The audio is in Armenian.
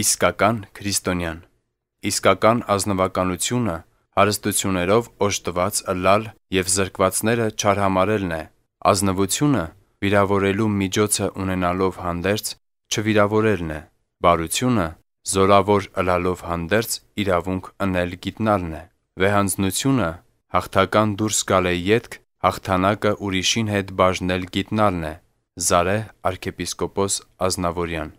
իսկական քրիստոնյան։ Իսկական ազնվականությունը հարստություններով օժտված լալ եւ զրկվածները չարհամարելն է։ Ազնվությունը վիրավորելու միջոցը ունենալով հանդերձ չվիրավորելն է։ Բարությունը զորավոր ըլալով հանդերձ իրավունք ընել գիտնալն է։ Վեհանձնությունը հաղթական դուրս գալ է յետք հաղթանակը ուրիշին հետ բաժնել գիտնալն է։ Զարե arczepiskopos Aznavouryan